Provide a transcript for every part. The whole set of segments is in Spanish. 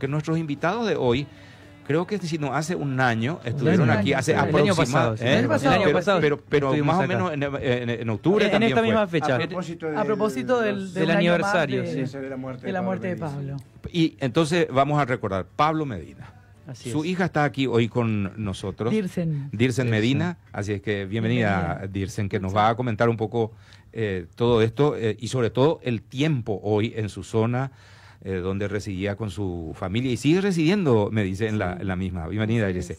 que nuestros invitados de hoy creo que si no hace un año estuvieron aquí hace aproximadamente ¿eh? pero, más o menos en, octubre en, esta misma fecha a propósito, del, aniversario de, la muerte de, Pablo, y entonces vamos a recordar Pablo Medina Su hija está aquí hoy con nosotros. Dirsen. Dirsen Medina. Así es que bienvenida, Dirsen, que nos va a comentar un poco eh, todo esto eh, y sobre todo el tiempo hoy en su zona, eh, donde residía con su familia y sigue residiendo, me dice, en, la, misma. Bienvenida, gracias.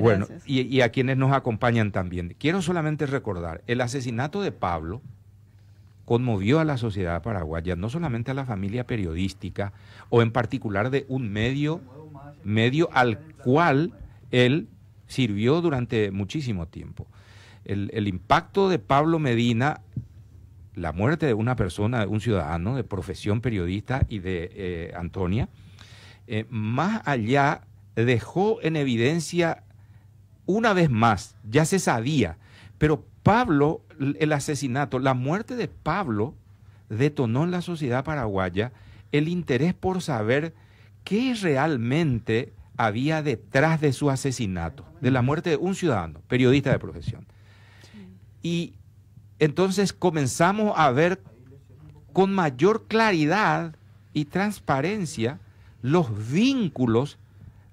Bueno, y, y, a quienes nos acompañan también. Quiero solamente recordar, el asesinato de Pablo conmovió a la sociedad paraguaya, no solamente a la familia periodística o en particular de un medio, medio al cual él sirvió durante muchísimo tiempo. El, el impacto de Pablo Medina la muerte de una persona, de un ciudadano de profesión periodista y de eh, Antonia, eh, más allá dejó en evidencia una vez más, ya se sabía, pero Pablo, el asesinato, la muerte de Pablo detonó en la sociedad paraguaya el interés por saber qué realmente había detrás de su asesinato, de la muerte de un ciudadano, periodista de profesión. Y entonces comenzamos a ver con mayor claridad y transparencia los vínculos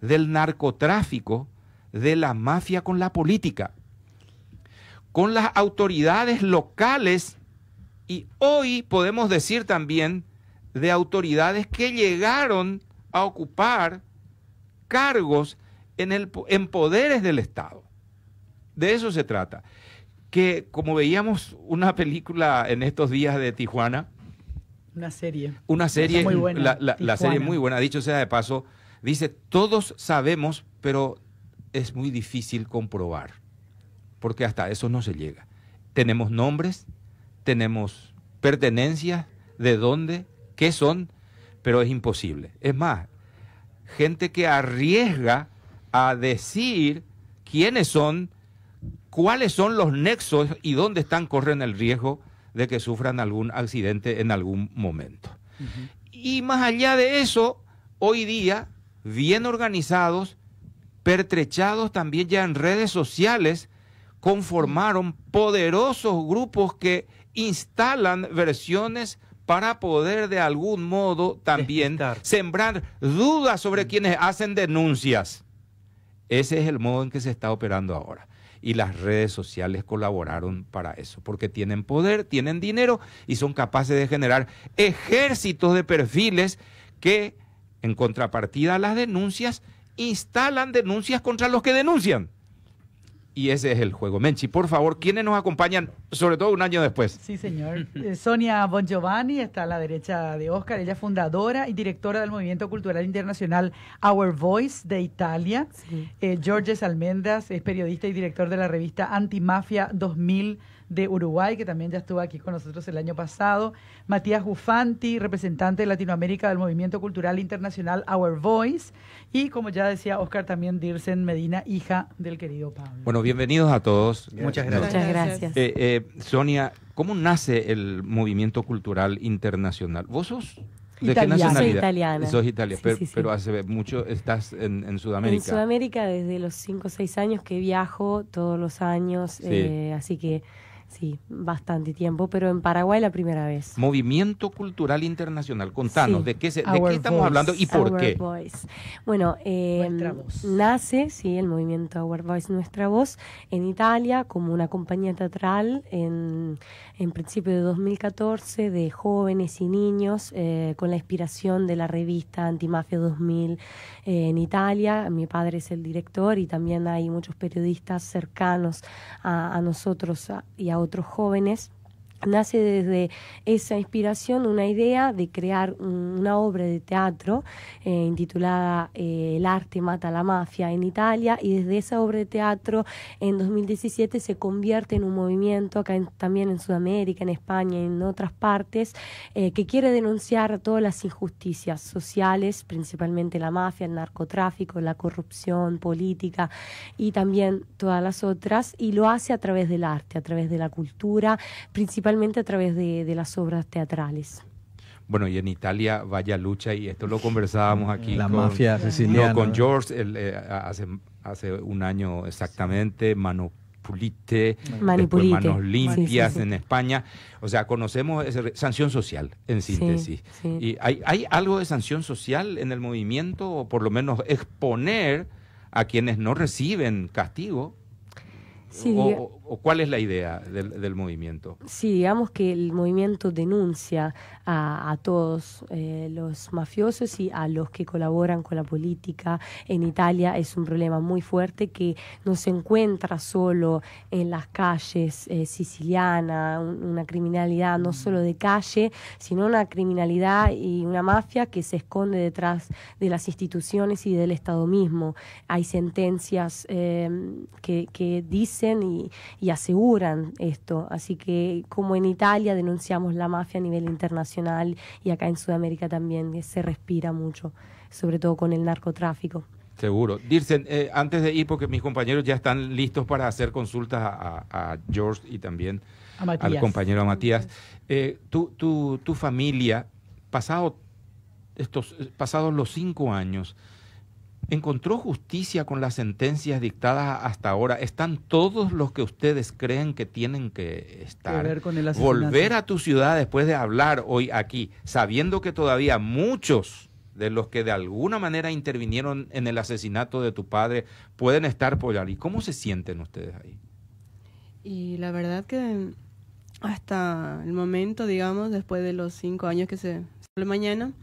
del narcotráfico, de la mafia con la política, con las autoridades locales y hoy podemos decir también de autoridades que llegaron a ocupar cargos en, el, en poderes del Estado. De eso se trata que como veíamos una película en estos días de Tijuana. Una serie. Una serie La, la, la, serie muy buena, dicho sea de paso, dice, todos sabemos, pero es muy difícil comprobar, porque hasta eso no se llega. Tenemos nombres, tenemos pertenencias, de dónde, qué son, pero es imposible. Es más, gente que arriesga a decir quiénes son cuáles son los nexos y dónde están corren el riesgo de que sufran algún accidente en algún momento. Y más allá de eso, hoy día, bien organizados, pertrechados también ya en redes sociales, conformaron poderosos grupos que instalan versiones para poder de algún modo también sembrar dudas sobre mm. quienes hacen denuncias. Ese es el modo en que se está operando ahora y las redes sociales colaboraron para eso, porque tienen poder, tienen dinero y son capaces de generar ejércitos de perfiles que, en contrapartida a las denuncias, instalan denuncias contra los que denuncian. Y ese es el juego. Menchi, por favor, ¿quiénes nos acompañan, sobre todo un año después? Sí, señor. Eh, Sonia Bongiovanni está a la derecha de Oscar. Ella es fundadora y directora del Movimiento Cultural Internacional Our Voice de Italia. Eh, Georges Almendas es periodista y director de la revista Antimafia 2000 de Uruguay, que también ya estuvo aquí con nosotros el año pasado, Matías Ufanti, representante de Latinoamérica del Movimiento Cultural Internacional Our Voice, y como ya decía Oscar, también Dirsen Medina, hija del querido Pablo. Bueno, bienvenidos a todos. Muchas gracias. Muchas gracias. Eh, eh, Sonia, ¿cómo nace el Movimiento Cultural Internacional? Vos sos ¿De qué nacionalidad? Soy italiana. Sos italiana, pero, hace mucho estás en, Sudamérica. En Sudamérica desde los 5 o 6 años que viajo todos los años, eh, así que Sí, bastante tiempo, pero en Paraguay la primera vez. Movimiento Cultural Internacional, contanos, ¿de qué, estamos hablando y por qué? Bueno, eh, nace, sí, el movimiento Our Voice, Nuestra Voz, en Italia, como una compañía teatral en en principio de 2014 de jóvenes y niños eh, con la inspiración de la revista Antimafia 2000 eh, en Italia. Mi padre es el director y también hay muchos periodistas cercanos a nosotros y a otros jóvenes. Nace desde esa inspiración una idea de crear una obra de teatro eh, intitulada eh, El arte mata a la mafia en Italia y desde esa obra de teatro en 2017 se convierte en un movimiento acá también en Sudamérica, en España y en otras partes eh, que quiere denunciar todas las injusticias sociales, principalmente la mafia, el narcotráfico, la corrupción política y también todas las otras y lo hace a través del arte, a través de la cultura, principalmente principalmente a través de, las obras teatrales. Bueno, y en Italia, vaya lucha, y esto lo conversábamos aquí. La con, mafia con George eh, hace, hace un año exactamente, Manipulite, manos limpias en España. O sea, conocemos ese, sanción social, en síntesis. ¿Y hay, hay, algo de sanción social en el movimiento, o por lo menos exponer a quienes no reciben castigo o, cuál es la idea del, movimiento? Sí, digamos que el movimiento denuncia a, todos eh, los mafiosos y a los que colaboran con la política. En Italia es un problema muy fuerte que no se encuentra solo en las calles eh, sicilianas, una criminalidad no solo de calle, sino una criminalidad y una mafia que se esconde detrás de las instituciones y del Estado mismo. Hay sentencias eh, que dicen y, aseguran esto. Así que como en Italia denunciamos la mafia a nivel internacional y acá en Sudamérica también eh, se respira mucho, sobre todo con el narcotráfico. Seguro. Dircen, eh, antes de ir, porque mis compañeros ya están listos para hacer consultas a, George y también al compañero Matías. Eh, tu, familia, pasado estos, pasados los cinco años, ¿Encontró justicia con las sentencias dictadas hasta ahora? ¿Están todos los que ustedes creen que tienen que estar? Ver con el Volver a tu ciudad después de hablar hoy aquí, sabiendo que todavía muchos de los que de alguna manera intervinieron en el asesinato de tu padre pueden estar por allí. ¿Cómo se sienten ustedes ahí? Y la verdad que hasta el momento, digamos, después de los cinco años que se... Mañana,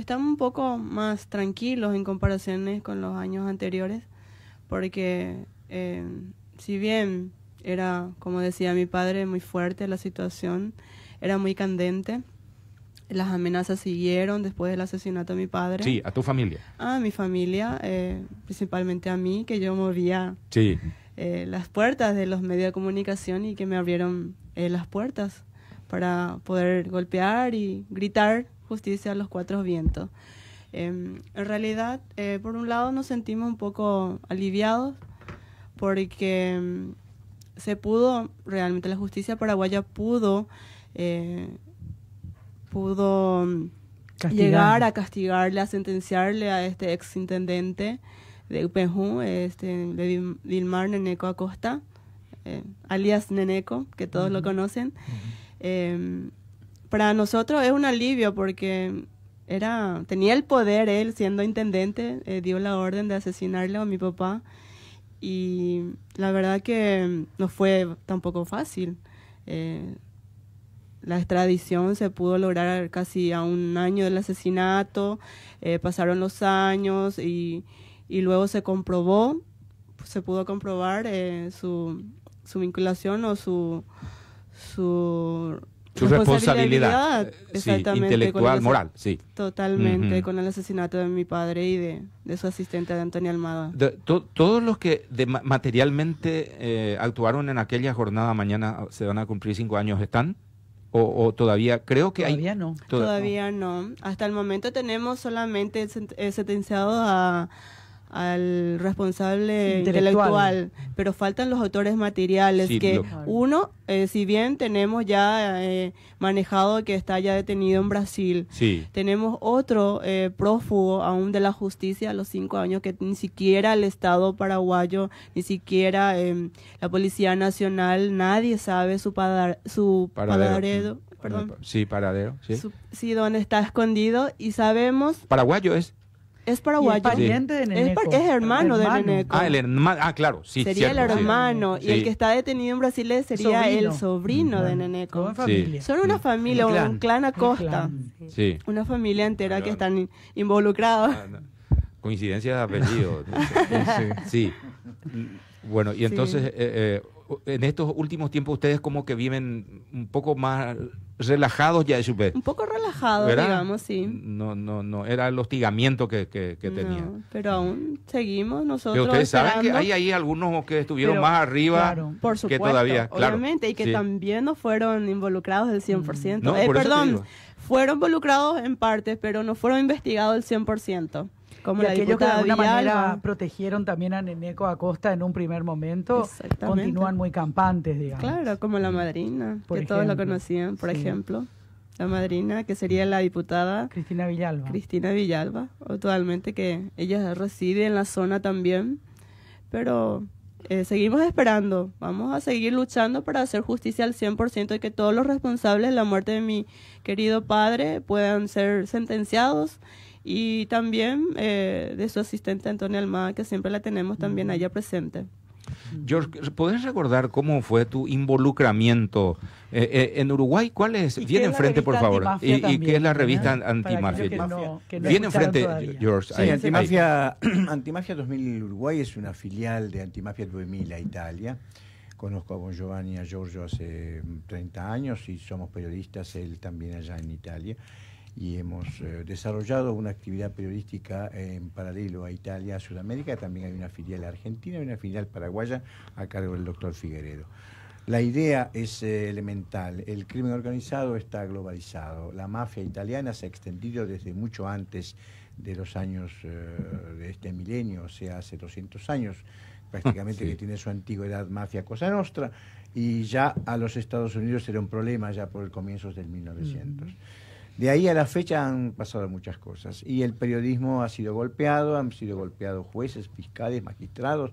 están un poco más tranquilos en comparaciones con los años anteriores, porque eh, si bien era, como decía mi padre, muy fuerte la situación, era muy candente, las amenazas siguieron después del asesinato de mi padre. Sí, a tu familia. A mi familia, eh, principalmente a mí, que yo movía eh, las puertas de los medios de comunicación y que me abrieron las puertas para poder golpear y gritar justicia a los cuatro vientos. Em, en realidad, eh, por un lado nos sentimos un poco aliviados porque em, se pudo, realmente la justicia paraguaya pudo, eh, pudo em, llegar a castigarle, a sentenciarle a este ex intendente de Upenjú, este, de Vilmar Neneco Acosta, eh, alias Neneco, que todos lo conocen para nosotros es un alivio porque era tenía el poder él siendo intendente eh, dio la orden de asesinarle a mi papá y la verdad que no fue tampoco fácil eh, la extradición se pudo lograr casi a un año del asesinato eh, pasaron los años y, luego se comprobó se pudo comprobar su, su vinculación o su su su responsabilidad, exactamente, intelectual, moral, sí. Totalmente, con el asesinato de mi padre y de, de su asistente de Antonio Almada. todos los que materialmente eh, actuaron en aquella jornada, mañana ah, se van a cumplir cinco años, ¿están? O, todavía creo que todavía no todavía no. no hasta el momento tenemos solamente eh, sentenciados a al responsable intelectual. pero faltan los autores materiales, que uno, eh, si bien tenemos ya eh, manejado que está ya detenido en Brasil, tenemos otro eh, prófugo aún de la justicia a los cinco años que ni siquiera el Estado paraguayo, ni siquiera em, la Policía Nacional, nadie sabe su, su paradero. Mm. perdón. Sí, paradero. Sí. sí, donde está escondido y sabemos... Paraguayo es es paraguayo. Es pariente de Neneco. Es, hermano, de Neneco. Ah, ah, claro, sí. Sería el hermano. Y el que está detenido en Brasil sería el sobrino de Neneco. Son una familia, un clan, un clan acosta. Una familia entera que están involucrados. Ah, Coincidencia de apellido. sí. Bueno, y entonces, eh, eh, en estos últimos tiempos, ustedes como que viven un poco más relajados ya de vez, Un poco relajados, digamos, sí. No, no, no, era el hostigamiento que, que, tenía. Pero aún seguimos nosotros. Pero ustedes saben que hay ahí algunos que estuvieron más arriba por que todavía. Obviamente, y que también no fueron involucrados del 100%. Mm, eh, perdón, fueron involucrados en partes, pero no fueron investigados el 100% como y aquellos que de alguna manera protegieron también a Neneco Acosta en un primer momento continúan muy campantes, digamos. Claro, como la madrina, que todos la conocían, por ejemplo. La madrina, que sería la diputada Cristina Villalba. Cristina Villalba, actualmente que ella reside en la zona también, pero eh, seguimos esperando, vamos a seguir luchando para hacer justicia al 100% y que todos los responsables de la muerte de mi querido padre puedan ser sentenciados y también eh, de su asistente Antonio Almada, que siempre la tenemos también allá presente. George, ¿podés recordar cómo fue tu involucramiento eh, eh, en Uruguay? ¿Cuál es? Viene enfrente, por favor. ¿Y, qué es la revista Antimafia? Viene enfrente, George. Sí, Antimafia, 2000 Uruguay es una filial de Antimafia 2000 a Italia. Conozco a Giovanni y a Giorgio hace 30 años y somos periodistas, él también allá en Italia y hemos eh, desarrollado una actividad periodística en paralelo a Italia, a Sudamérica, también hay una filial argentina y una filial paraguaya a cargo del doctor Figueredo. La idea es eh, elemental. El crimen organizado está globalizado. La mafia italiana se ha extendido desde mucho antes de los años eh, de este milenio, o sea, hace 200 años prácticamente que tiene su antigüedad mafia Cosa Nostra, y ya a los Estados Unidos era un problema ya por el comienzos del 1900. De ahí a la fecha han pasado muchas cosas y el periodismo ha sido golpeado, han sido golpeados jueces, fiscales, magistrados,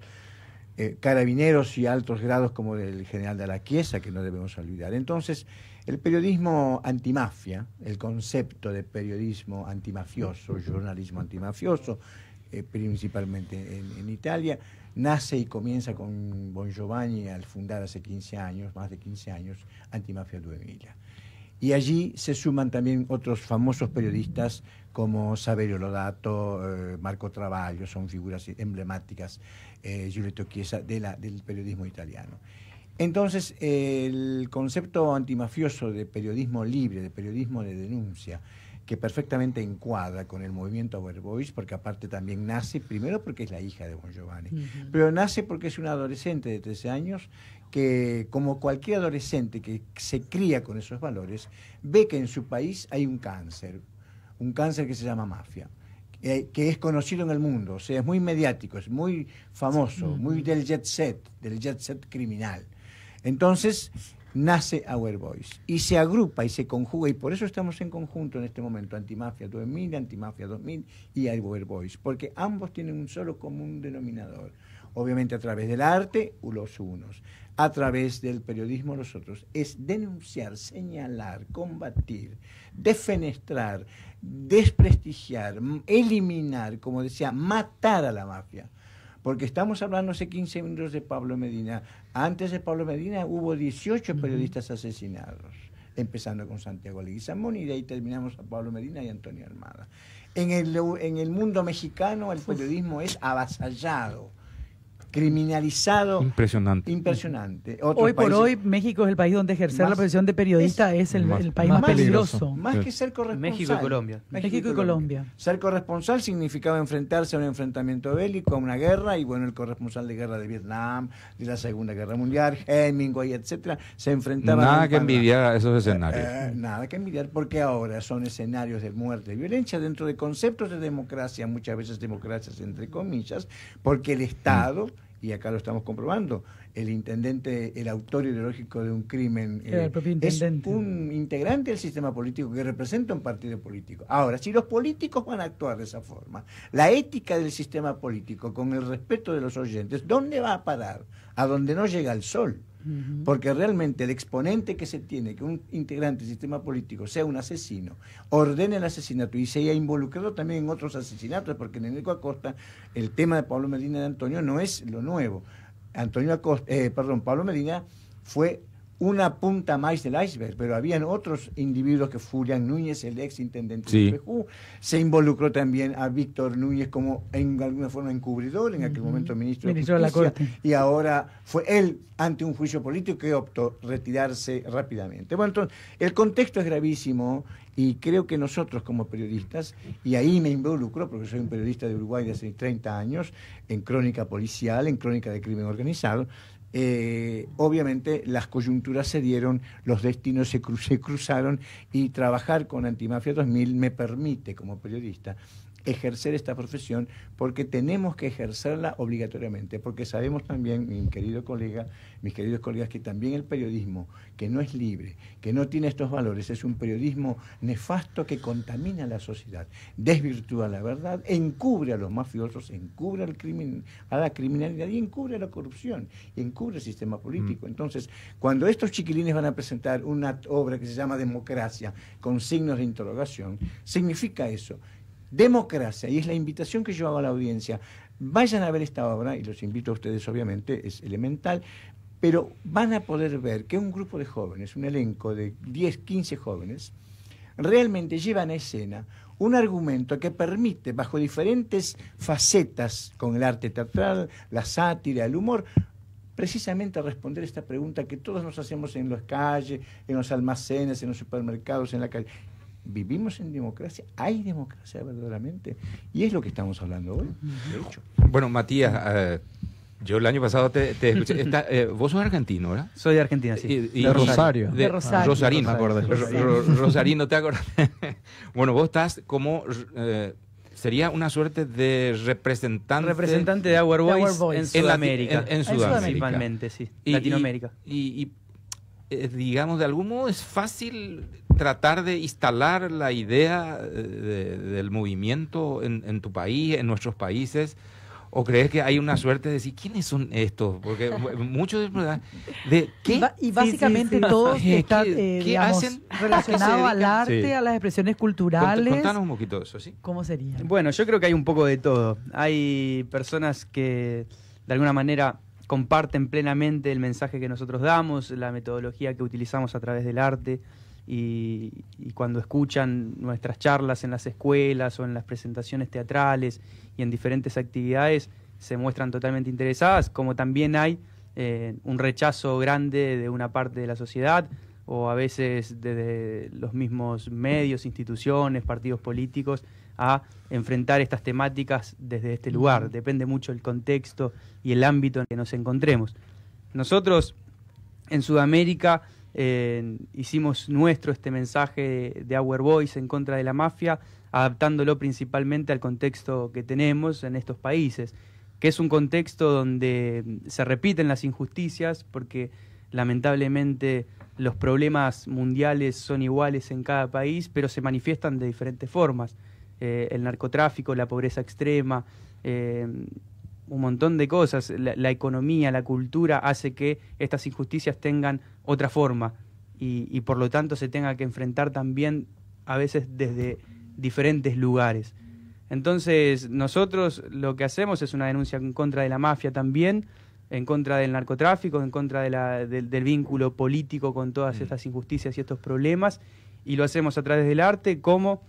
eh, carabineros y altos grados como el general de la Chiesa, que no debemos olvidar. Entonces, el periodismo antimafia, el concepto de periodismo antimafioso, jornalismo antimafioso, eh, principalmente en, Italia, nace y comienza con Bon Giovanni al fundar hace 15 años, más de 15 años, Antimafia 2000. Y allí se suman también otros famosos periodistas como Saverio Lodato, eh, Marco Travaglio, son figuras emblemáticas, eh, Giulietto Chiesa, de la, del periodismo italiano. Entonces, el concepto antimafioso de periodismo libre, de periodismo de denuncia, que perfectamente encuadra con el movimiento voice porque aparte también nace, primero porque es la hija de Bon Giovanni, pero nace porque es una adolescente de 13 años que como cualquier adolescente que se cría con esos valores, ve que en su país hay un cáncer, un cáncer que se llama mafia, eh, que es conocido en el mundo, o sea, es muy mediático, es muy famoso, muy del jet set, del jet set criminal. Entonces nace Our Voice y se agrupa y se conjuga y por eso estamos en conjunto en este momento, Antimafia 2000, Antimafia 2000 y Our Voice, porque ambos tienen un solo común denominador, obviamente a través del arte, los unos, a través del periodismo nosotros es denunciar, señalar, combatir, defenestrar, desprestigiar, eliminar, como decía, matar a la mafia. Porque estamos hablando hace 15 minutos de Pablo Medina. Antes de Pablo Medina hubo 18 periodistas asesinados, empezando con Santiago Leguizamón y de ahí terminamos a Pablo Medina y Antonio Armada. En el, en el mundo mexicano el periodismo es avasallado criminalizado. Impresionante. Impresionante. hoy por hoy México es el país donde ejercer la profesión de periodista es, el, país más, peligroso. Más que ser corresponsal. México y Colombia. México, y, Colombia. Ser corresponsal significaba enfrentarse a un enfrentamiento bélico, a una guerra, y bueno, el corresponsal de guerra de Vietnam, de la Segunda Guerra Mundial, Hemingway, etcétera, se enfrentaba Nada que envidiar esos escenarios. Eh, eh, nada que envidiar porque ahora son escenarios de muerte y violencia dentro de conceptos de democracia, muchas veces democracias entre comillas, porque el Estado y acá lo estamos comprobando, el intendente, el autor ideológico de un crimen, eh, es un integrante del sistema político que representa un partido político. Ahora, si los políticos van a actuar de esa forma, la ética del sistema político con el respeto de los oyentes, ¿dónde va a parar? A donde no llega el sol. Porque realmente el exponente que se tiene, que un integrante del sistema político sea un asesino, ordene el asesinato y se haya involucrado también en otros asesinatos, porque en Enrico Acosta el tema de Pablo Medina de Antonio no es lo nuevo. Antonio Acosta, eh, perdón, Pablo Medina fue una punta más del iceberg, pero habían otros individuos que Furian Núñez, el ex intendente de del se involucró también a Víctor Núñez como en alguna forma encubridor, en aquel momento ministro, de, Justicia, la y ahora fue él ante un juicio político que optó retirarse rápidamente. Bueno, entonces, el contexto es gravísimo y creo que nosotros como periodistas, y ahí me involucro, porque soy un periodista de Uruguay de hace 30 años, en crónica policial, en crónica de crimen organizado, eh, obviamente las coyunturas se dieron, los destinos se, se cruzaron y trabajar con Antimafia 2000 me permite como periodista ejercer esta profesión porque tenemos que ejercerla obligatoriamente, porque sabemos también, mi querido colega, mis queridos colegas, que también el periodismo, que no es libre, que no tiene estos valores, es un periodismo nefasto que contamina la sociedad, desvirtúa la verdad, encubre a los mafiosos, encubre crimen, a la criminalidad y encubre a la corrupción, encubre el sistema político. Mm. Entonces, cuando estos chiquilines van a presentar una obra que se llama Democracia, con signos de interrogación, significa eso, democracia. Y es la invitación que yo hago a la audiencia. Vayan a ver esta obra, y los invito a ustedes obviamente, es elemental, pero van a poder ver que un grupo de jóvenes, un elenco de 10, 15 jóvenes, realmente llevan a escena un argumento que permite, bajo diferentes facetas con el arte teatral, la sátira, el humor, precisamente responder esta pregunta que todos nos hacemos en las calles, en los almacenes, en los supermercados, en la calle vivimos en democracia, hay democracia verdaderamente, y es lo que estamos hablando hoy. Bueno, Matías, eh, yo el año pasado te, escuché, eh, vos sos argentino, ¿verdad? Soy de Argentina, sí. de, Rosario. De, Rosario. Rosarino, Rosarino, ¿te acordás? bueno, vos estás como... Eh, sería una suerte de representante representante de Our Boys, en Sudamérica en, Sudamérica principalmente sí Latinoamérica y, digamos de algún modo es fácil tratar de instalar la idea eh, del movimiento en, tu país, en nuestros países? ¿O crees que hay una suerte de decir, ¿quiénes son estos? Porque muchos de... ¿qué? Y básicamente todos están eh, relacionados al arte, a las expresiones culturales. Contanos un poquito eso, ¿sí? ¿Cómo sería? Bueno, yo creo que hay un poco de todo. Hay personas que, de alguna manera, comparten plenamente el mensaje que nosotros damos, la metodología que utilizamos a través del arte, y, cuando escuchan nuestras charlas en las escuelas o en las presentaciones teatrales y en diferentes actividades, se muestran totalmente interesadas, como también hay eh, un rechazo grande de una parte de la sociedad o a veces desde los mismos medios, instituciones, partidos políticos, a enfrentar estas temáticas desde este lugar. Depende mucho el contexto y el ámbito en que nos encontremos. Nosotros en Sudamérica hicimos nuestro este mensaje de, Our Voice en contra de la mafia, adaptándolo principalmente al contexto que tenemos en estos países, que es un contexto donde se repiten las injusticias, porque lamentablemente los problemas mundiales son iguales en cada país, pero se manifiestan de diferentes formas. Eh, el narcotráfico, la pobreza extrema, eh, un montón de cosas. La, economía, la cultura hace que estas injusticias tengan otra forma y, por lo tanto se tenga que enfrentar también a veces desde diferentes lugares. Entonces nosotros lo que hacemos es una denuncia en contra de la mafia también, en contra del narcotráfico, en contra del vínculo político con todas mm. estas injusticias y estos problemas y lo hacemos a través del arte como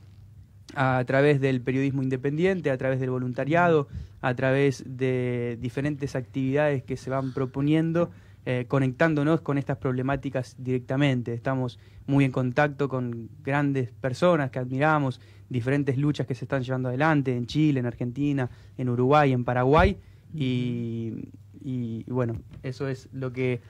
a través del periodismo independiente, a través del voluntariado, a través de diferentes actividades que se van proponiendo, eh, conectándonos con estas problemáticas directamente. Estamos muy en contacto con grandes personas que admiramos, diferentes luchas que se están llevando adelante en Chile, en Argentina, en Uruguay, en Paraguay. Y, bueno, eso es lo que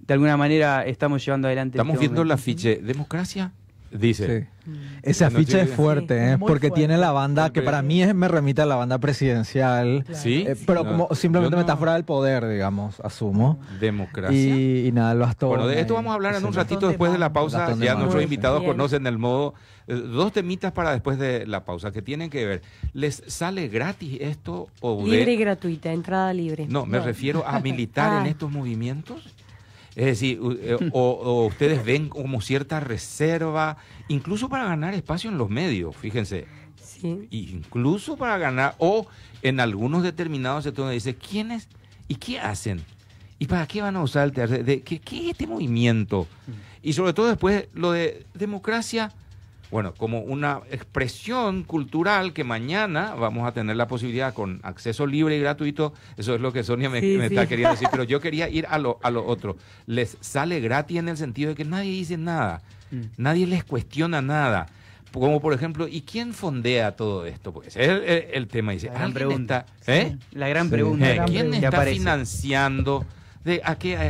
de alguna manera estamos llevando adelante. Estamos este viendo el afiche, democracia, Dice. Mm, Esa es fuerte, ¿eh? porque tiene la banda que para mí es, me remite a la banda presidencial. Sí. Eh, pero como simplemente metáfora del poder, digamos, asumo. Democracia. Y, nada, nada, has todo Bueno, de esto vamos a hablar en un ratito después de la pausa. Ya nuestros invitados conocen el modo. Eh, dos temitas para después de la pausa que tienen que ver. ¿Les sale gratis esto o.? Libre y gratuita, entrada libre. No, me refiero a militar ah. en estos movimientos. Es decir, eh, o, ustedes ven como cierta reserva, incluso para ganar espacio en los medios, fíjense. Sí. Incluso para ganar, o en algunos determinados sectores dice, ¿quiénes y qué hacen? ¿Y para qué van a usar el teatro? ¿De, qué, qué, es este movimiento? Mm. Y sobre todo después lo de democracia bueno, como una expresión cultural que mañana vamos a tener la posibilidad con acceso libre y gratuito, eso es lo que Sonia me, está queriendo decir, pero yo quería ir a lo, a lo otro. Les sale gratis en el sentido de que nadie dice nada, mm. nadie les cuestiona nada. Como por ejemplo, ¿y quién fondea todo esto? Pues es el, tema dice, la gran ¿eh? pregunta. ¿eh? La gran pregunta. ¿Quién está financiando?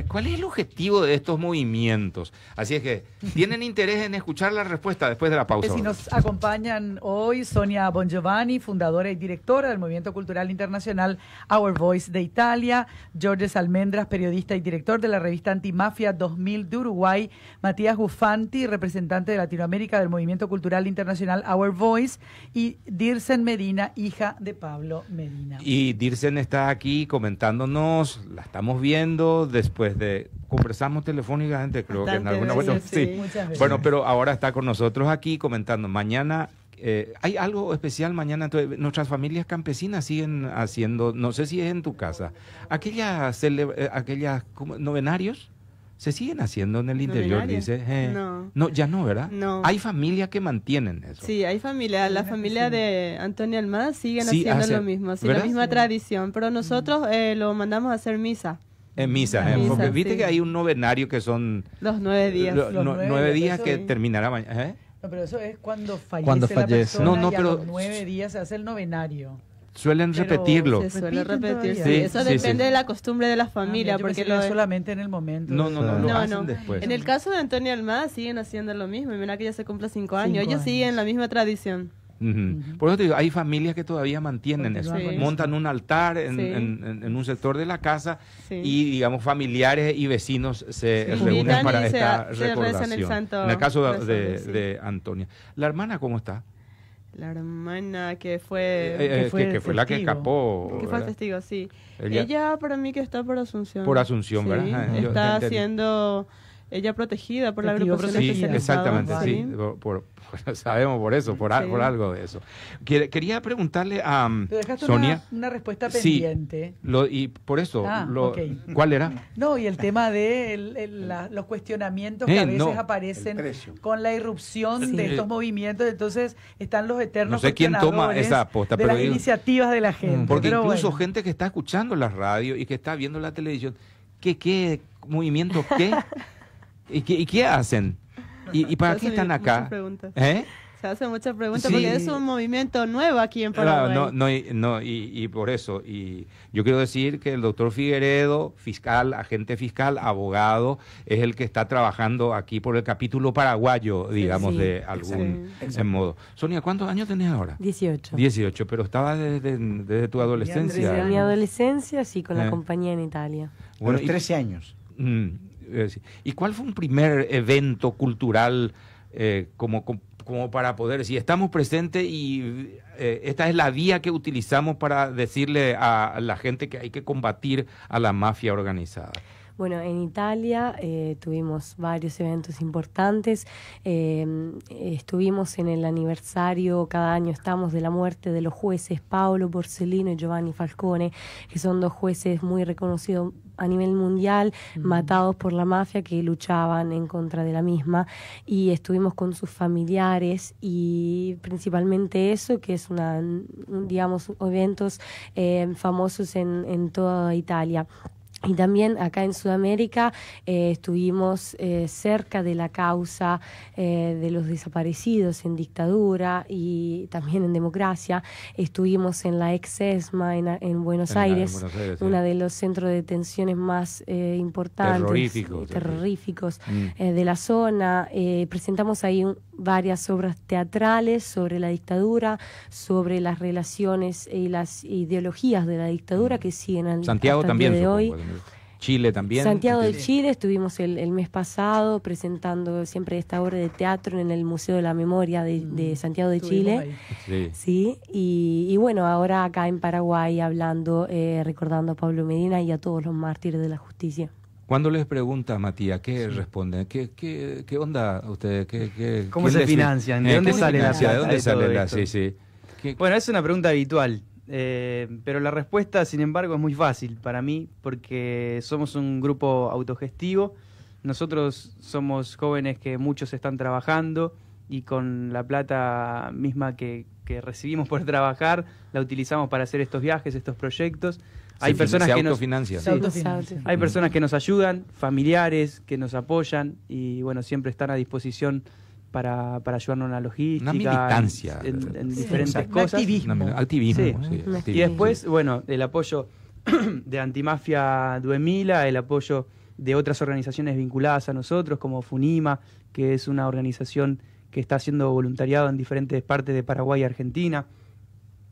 cuál es el objetivo de estos movimientos. Así es que tienen interés en escuchar la respuesta después de la pausa. Eh, si nos acompañan hoy Sonia Bongiovanni, fundadora y directora del Movimiento Cultural Internacional Our Voice de Italia, Jorge Almendras, periodista y director de la revista Antimafia 2000 de Uruguay, Matías Gufanti, representante de Latinoamérica del Movimiento Cultural Internacional Our Voice y Dircen Medina, hija de Pablo Medina. Y Dircen está aquí comentándonos, la estamos viendo después de conversamos telefónicamente, creo que en alguna bueno, sí. Bueno, pero ahora está con nosotros aquí comentando mañana eh, hay algo especial mañana. nuestras familias campesinas siguen haciendo, no sé si es en tu casa, aquellas, eh, aquellas novenarios. Se siguen haciendo en el interior, dice. Eh, no. ya no, ¿verdad? No. Hay familias que mantienen eso. Sí, hay familia La familia de Antonio Almada siguen haciendo lo mismo, la misma tradición. Pero nosotros lo mandamos a hacer misa. En misa, porque viste que hay un novenario que son... Los nueve días. nueve, días que terminará mañana. ¿eh? No, pero eso es cuando fallece, cuando fallece. no, no, pero, los nueve días se hace el novenario. Suelen repetirlo. Se suele sí, Eso depende de la costumbre de la ah, familia. porque no solamente en el momento. No, no, no, lo hacen después. En el caso de Antonio Almada siguen haciendo lo mismo. Y mira que ya se cumple cinco años. Ellos siguen la misma tradición. Por eso te digo, hay familias que todavía mantienen eso, montan un altar en, un sector de la casa y digamos familiares y vecinos se reúnen para esta en el caso de, Antonia. ¿La hermana cómo está? La hermana que fue... Eh, eh, que, fue, la que escapó. Que fue el testigo, sí. Ella, para mí que está por Asunción. Por Asunción, ¿verdad? Está siendo ella protegida por la agrupación sí, Exactamente, sí, por, sabemos por eso, por, algo de eso. Quería preguntarle a mm, Sonia. Una, respuesta pendiente. y por eso, ah, ¿cuál era? No, y el tema de los cuestionamientos que eh, a veces aparecen con la irrupción de estos movimientos. Entonces, están los eternos. No sé quién toma esa de las iniciativas de la mm. gente. Porque incluso gente que está escuchando la radio y que está viendo la televisión, ¿qué, qué movimiento qué? ¿Y qué, y qué hacen? ¿Y, para qué están acá? ¿Eh? Se hace muchas preguntas porque es un movimiento nuevo aquí en Paraguay. no, y, por eso. Y yo quiero decir que el doctor Figueredo, fiscal, agente fiscal, abogado, es el que está trabajando aquí por el capítulo paraguayo, digamos, de algún modo. Sonia, ¿cuántos años tenés ahora? 18. 18, pero estaba desde, tu adolescencia. Desde mi adolescencia, sí, con la eh. compañía en Italia. Bueno, 13 años. Mm. Eh, ¿Y cuál fue un primer evento cultural eh, como, como para poder decir, estamos presentes y eh, esta es la vía que utilizamos para decirle a la gente que hay que combatir a la mafia organizada? Bueno, en Italia tuvimos varios eventos importantes. estuvimos en el aniversario, cada año estamos, de la muerte de los jueces Paolo Borsellino y Giovanni Falcone, que son dos jueces muy reconocidos a nivel mundial matados por la mafia que luchaban en contra de la misma y estuvimos con sus familiares y principalmente eso que es una digamos eventos eh, famosos en, en toda Italia. Y también acá en Sudamérica eh, estuvimos eh, cerca de la causa eh, de los desaparecidos en dictadura y también en democracia. Estuvimos en la ex ESMA en, Buenos, Aires, Una de los centros de detenciones más importantes, terroríficos, mm. de la zona. presentamos ahí varias obras teatrales sobre la dictadura, sobre las relaciones y las ideologías de la dictadura mm. que siguen al, Santiago día de hoy. Chile también. Santiago de Chile, estuvimos el, mes pasado presentando siempre esta obra de teatro en el Museo de la Memoria de, mm. Santiago de Chile. Sí. y, bueno, ahora acá en Paraguay hablando, eh, recordando a Pablo Medina y a todos los mártires de la justicia. Cuando les pregunta Matías, ¿qué responden? ¿Qué, qué, qué onda ustedes? ¿Qué, eh, cómo se financian? ¿De, dónde sale la ¿De dónde sale la...? Sí, sí. Bueno, es una pregunta habitual. Eh, pero la respuesta, sin embargo, es muy fácil para mí porque somos un grupo autogestivo. Nosotros somos jóvenes que muchos están trabajando y con la plata misma que, recibimos por trabajar la utilizamos para hacer estos viajes, estos proyectos. Hay personas que nos Hay personas que nos ayudan, familiares que nos apoyan y bueno, siempre están a disposición para, ayudarnos en la logística. En, diferentes cosas. Activismo. Y después, bueno, el apoyo de Antimafia Duemila, el apoyo de otras organizaciones vinculadas a nosotros, como Funima, que es una organización que está haciendo voluntariado en diferentes partes de Paraguay y Argentina.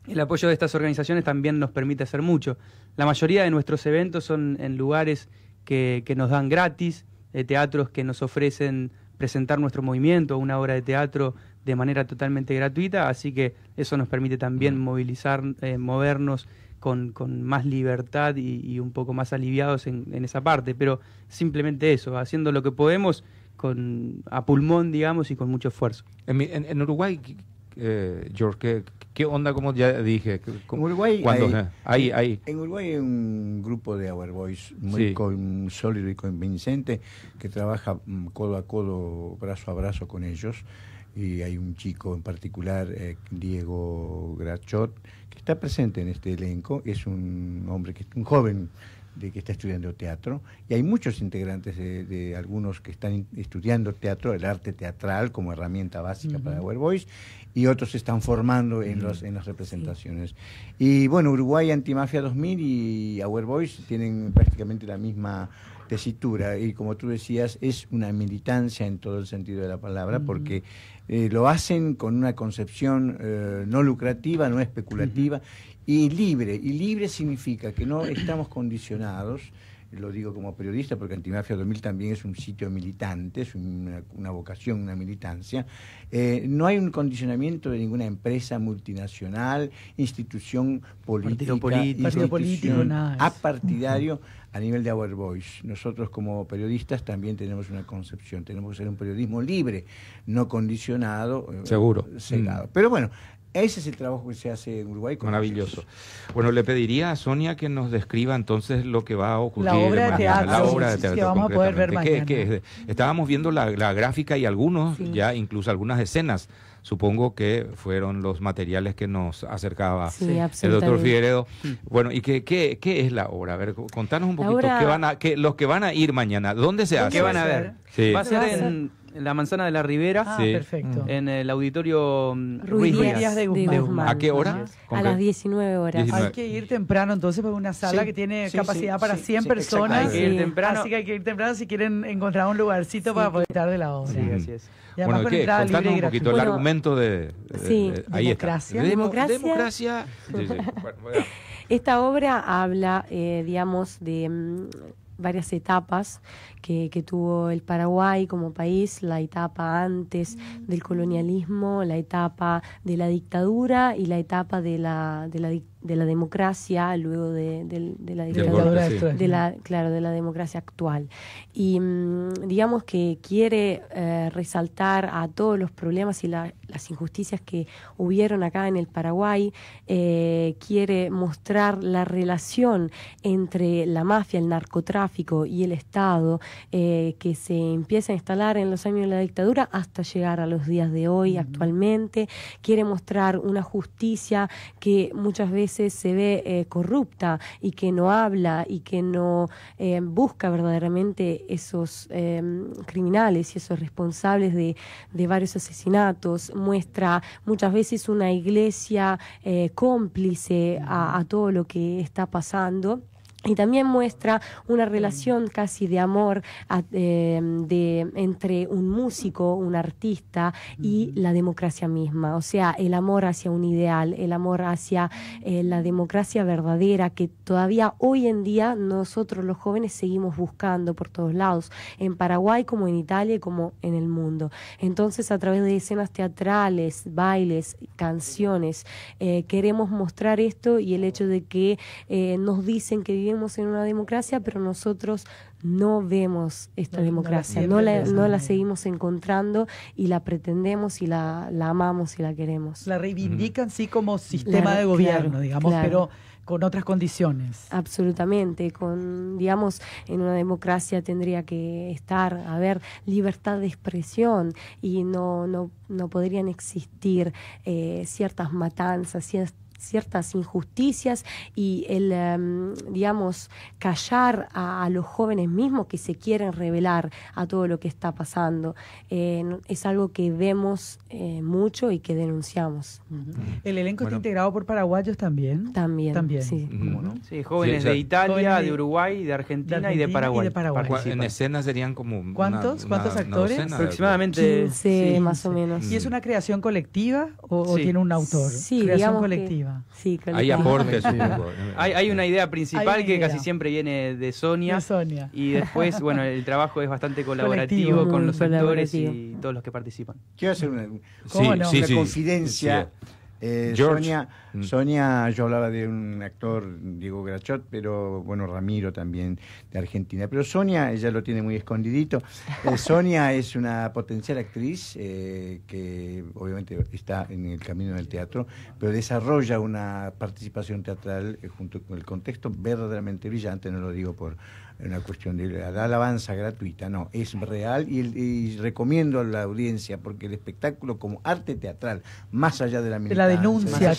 El apoyo de estas organizaciones también nos permite hacer mucho. La mayoría de nuestros eventos son en lugares que, nos dan gratis, eh, teatros que nos ofrecen presentar nuestro movimiento, una obra de teatro de manera totalmente gratuita, así que eso nos permite también movilizar, eh, movernos con, con, más libertad y, un poco más aliviados en, en, esa parte, pero simplemente eso, haciendo lo que podemos con, a pulmón, digamos, y con mucho esfuerzo. en Uruguay, eh, George, ¿qué, onda, como ya dije? en Uruguay hay, hay, En Uruguay hay un grupo de Our Boys muy sólido y convincente que trabaja mm, codo a codo, brazo a brazo con ellos. Y hay un chico en particular, eh, Diego Grachot, que está presente en este elenco. Es un hombre, que un joven de que está estudiando teatro, y hay muchos integrantes de, algunos que están estudiando teatro, el arte teatral como herramienta básica para World y otros se están formando en, los, en las representaciones. Y bueno, Uruguay Antimafia 2000 y Our Boys tienen prácticamente la misma tesitura y como tú decías, es una militancia en todo el sentido de la palabra, porque eh, lo hacen con una concepción eh, no lucrativa, no especulativa y libre. Y libre significa que no estamos condicionados lo digo como periodista porque Antimafia 2000 también es un sitio militante, es una, vocación, una militancia, eh, no hay un condicionamiento de ninguna empresa multinacional, institución política, partido político, a nivel de Our Voice. Nosotros como periodistas también tenemos una concepción, tenemos que ser un periodismo libre, no condicionado, eh, seguro, mm. Pero bueno, ese es el trabajo que se hace en Uruguay. Con Maravilloso. Bueno, le pediría a Sonia que nos describa entonces lo que va a ocurrir. La obra de teatro. La obra de teatro. Que vamos a poder ver mañana. Estábamos viendo la, gráfica y algunos, ya incluso algunas escenas, supongo que fueron los materiales que nos acercaba el doctor Figueredo. Mm. Bueno, ¿y qué, es la obra? A ver, contanos un poquito. los que van a ir mañana, ¿dónde se hace? ¿Qué van a ver? Va a ser en la manzana de la Rivera. Ah, perfecto. En el auditorio mm, Ruiz, Díaz, de, Guzmán. ¿A qué hora? A las 19 horas. Hay que ir temprano entonces porque una sala que tiene capacidad para 100 personas. Hay que ir temprano. Así que hay que ir temprano si quieren encontrar un lugarcito para poder estar de la obra. Sí, así es. Y bueno, ¿qué? Contanos un poquito el argumento de, ahí democracia. Está. democracia. Democracia. Esta obra habla, eh, digamos, de mm, varias etapas que, que, tuvo el Paraguay como país, la etapa antes del colonialismo, la etapa de la dictadura y la etapa de la, de la dictadura de la democracia, luego de, la dictadura, de la, claro, de la democracia actual. Y mm, digamos que quiere eh, resaltar a todos los problemas y las injusticias que hubieron acá en el Paraguay, eh, quiere mostrar la relación entre la mafia, el narcotráfico y el Estado eh, que se empieza a instalar en los años de la dictadura hasta llegar a los días de hoy actualmente. Quiere mostrar una justicia que muchas veces se ve eh, corrupta y que no habla y que no eh, busca verdaderamente esos eh, criminales y esos responsables de, varios asesinatos, muestra muchas veces una iglesia cómplice a todo lo que está pasando y también muestra una relación casi de amor eh, de, entre un músico, un artista y la democracia misma, o sea, el amor hacia un ideal, el amor hacia eh, la democracia verdadera que todavía hoy en día nosotros los jóvenes seguimos buscando por todos lados, en Paraguay como en Italia y como en el mundo. Entonces, a través de escenas teatrales, bailes, canciones, eh, queremos mostrar esto y el hecho de que nos dicen que vivimos vivimos en una democracia, pero nosotros no vemos esta democracia, no la, no, la, seguimos encontrando y la pretendemos y la, la amamos y la queremos. La reivindican, sí, como sistema de gobierno, digamos, pero con otras condiciones. Absolutamente, con digamos en una democracia tendría que estar haber libertad de expresión y no no, no podrían existir eh, ciertas matanzas, ciertas ciertas injusticias y el, em, digamos, callar a, los jóvenes mismos que se quieren revelar a todo lo que está pasando. Eh, es algo que vemos eh, mucho y que denunciamos. ¿El elenco está integrado por paraguayos también? También, también. Sí. jóvenes de Italia, de, Uruguay, de Argentina, y de Paraguay. En escena serían como... ¿Cuántos? actores? Aproximadamente sí, más o menos. ¿Y es mm. una creación colectiva o, tiene un autor? Sí, creación colectiva. Sí, Hay aportes. hay, una idea principal que casi siempre viene de Sonia. Y después, bueno, el trabajo es bastante colaborativo con los actores y todos los que participan. Quiero hacer una, confidencia, eh, Sonia Mm. Sonia, yo hablaba de un actor, Diego Grachot, pero bueno, Ramiro también de Argentina. Pero Sonia, ella lo tiene muy escondidito. Eh, Sonia es una potencial actriz eh, que obviamente está en el camino del teatro, pero desarrolla una participación teatral eh, junto con el contexto verdaderamente brillante, no lo digo por una cuestión de alabanza gratuita, no, es real y, recomiendo a la audiencia porque el espectáculo como arte teatral, más allá de la militancia, la denuncia,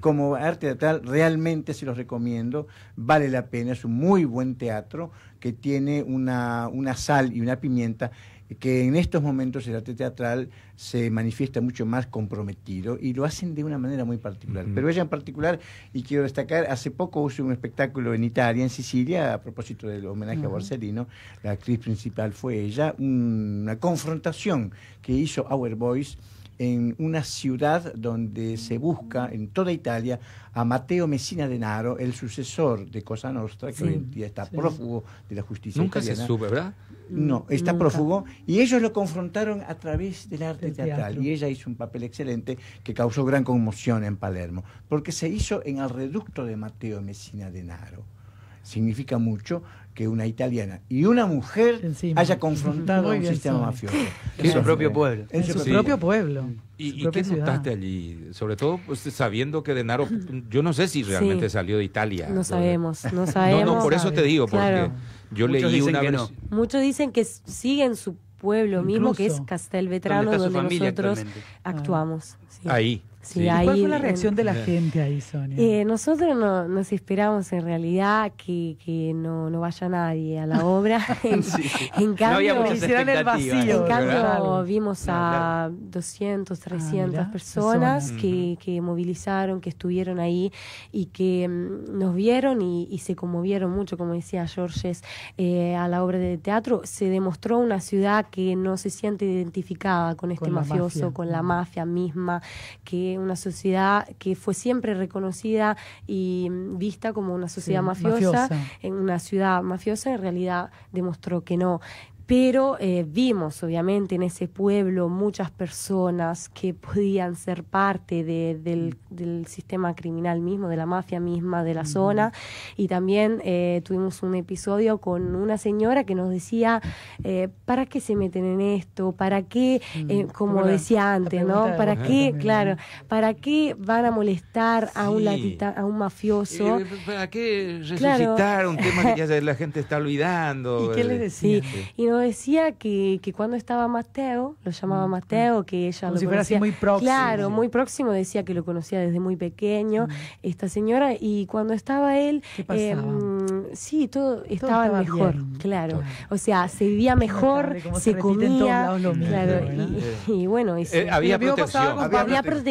como arte teatral, realmente se los recomiendo, vale la pena, es un muy buen teatro que tiene una, sal y una pimienta que en estos momentos el arte teatral se manifiesta mucho más comprometido y lo hacen de una manera muy particular. Pero ella en particular, y quiero destacar, hace poco hice un espectáculo en Italia, en Sicilia, a propósito del homenaje a Borsellino, la actriz principal fue ella, una confrontación que hizo Our Boys en una ciudad donde se busca en toda Italia a Mateo Messina Denaro, el sucesor de Cosa Nostra, que hoy día está prófugo de la justicia Nunca se sube, ¿verdad? No, está prófugo. Y ellos lo confrontaron a través del arte teatral. Y ella hizo un papel excelente que causó gran conmoción en Palermo, porque se hizo en el reducto de Mateo Messina Denaro. Significa mucho que una italiana y una mujer haya confrontado un sistema mafioso. En su propio pueblo. En su propio pueblo. ¿Y, qué contaste allí? Sobre todo pues, sabiendo que Denaro, yo no sé si realmente salió de Italia. No sabemos, no sabemos. No, por eso te digo, porque yo leí una vez... Muchos dicen que sigue en su pueblo mismo, que es Castelvetrano, donde, nosotros actuamos. Ah. Ahí. ¿Cuál fue la reacción de la gente ahí, Sonia? Eh, nosotros no, nos esperamos en realidad que, que no, no, vaya nadie a la obra. en, cambio, vimos a 200, 300 ah, personas, Que, que, movilizaron, que estuvieron ahí y que mm, nos vieron y, se conmovieron mucho, como decía Georges, eh, a la obra de teatro. Se demostró una ciudad que no se siente identificada con este mafioso, con la mafia misma, que una sociedad que fue siempre reconocida y mm, vista como una sociedad mafiosa, en una ciudad mafiosa, en realidad demostró que no. Pero eh, vimos, obviamente, en ese pueblo muchas personas que podían ser parte mm. del, sistema criminal mismo, de la mafia misma, de la zona. Y también eh, tuvimos un episodio con una señora que nos decía, eh, ¿para qué se meten en esto? ¿Para qué, mm, como decía antes, ¿no? ¿Para qué, claro, para qué van a molestar a, un a un mafioso? ¿Para qué resucitar un tema que ya la gente está olvidando? ¿Y qué les decía? Yo decía que, que cuando estaba Mateo, lo llamaba mm, Mateo, mm. que ella Como lo si fuera Así muy próximo. Claro, muy próximo, decía que lo conocía desde muy pequeño, mm. esta señora, y cuando estaba él, em, sí, todo, estaba, mejor, claro. O sea, se vivía mejor, se, comía, claro, y, bueno, eh, había, protección.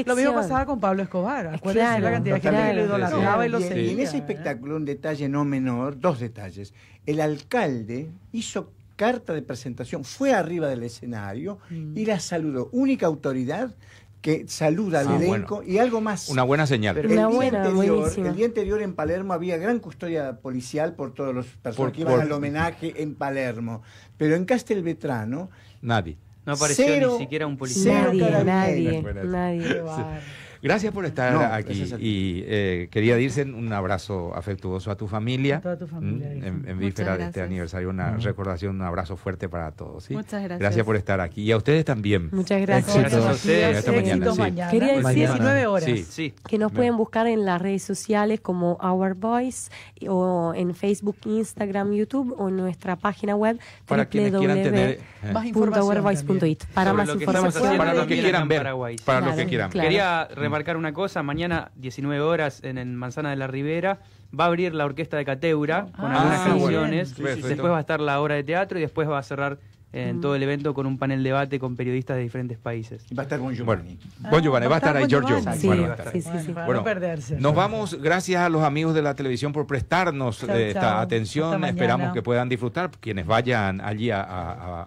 Lo mismo pasaba con Pablo Escobar, acuérdense la cantidad de que y Y en ese espectáculo, un detalle no menor, dos detalles. El alcalde hizo carta de presentación, fue arriba del escenario y mm. la saludó. Única autoridad que saluda al ah, elenco y algo más. Una buena señal. el, día anterior, el, día anterior, en Palermo había gran custodia policial por todos los personas que iban al homenaje en Palermo. Pero en Castelvetrano... Nadie. No apareció ni siquiera un policía. nadie, nadie. nadie. Gracias por estar aquí. Y eh, quería dirse un abrazo afectuoso a tu familia. en, víspera de este aniversario, una recordación, un abrazo fuerte para todos. Muchas gracias. Gracias por estar aquí. Y a ustedes también. Muchas gracias. a ustedes. mañana, Quería decir 19 horas. Que nos pueden buscar en las redes sociales como Our Voice o en Facebook, Instagram, YouTube o en nuestra página web. Para eh, Para más información. Para los que quieran ver. Para lo que quieran. Quería marcar una cosa, mañana 19 horas en, Manzana de la Ribera va a abrir la orquesta de Cateura ah. con algunas ah, canciones, después va a estar la obra de teatro y después va a cerrar eh, en mm. todo el evento con un panel debate con periodistas de diferentes países. Va a estar con Giovanni. Ah, va, a estar ahí Giorgio. Sí, sí, sí, perderse. Nos vamos, gracias a los amigos de la televisión por prestarnos eh, esta atención. Esperamos que puedan disfrutar quienes vayan allí a